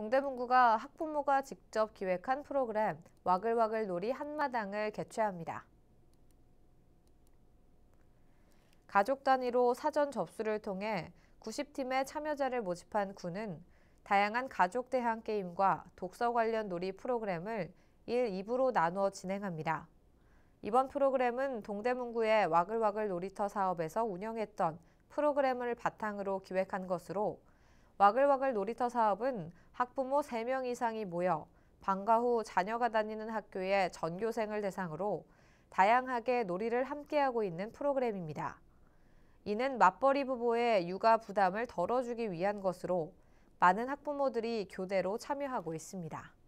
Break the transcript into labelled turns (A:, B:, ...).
A: 동대문구가 학부모가 직접 기획한 프로그램 와글와글 놀이 한마당을 개최합니다. 가족 단위로 사전 접수를 통해 90팀의 참여자를 모집한 구는 다양한 가족 대항 게임과 독서 관련 놀이 프로그램을 1, 2부로 나누어 진행합니다. 이번 프로그램은 동대문구의 와글와글 놀이터 사업에서 운영했던 프로그램을 바탕으로 기획한 것으로 와글와글 놀이터 사업은 학부모 3명 이상이 모여 방과 후 자녀가 다니는 학교의 전교생을 대상으로 다양하게 놀이를 함께하고 있는 프로그램입니다. 이는 맞벌이 부부의 육아 부담을 덜어주기 위한 것으로 많은 학부모들이 교대로 참여하고 있습니다.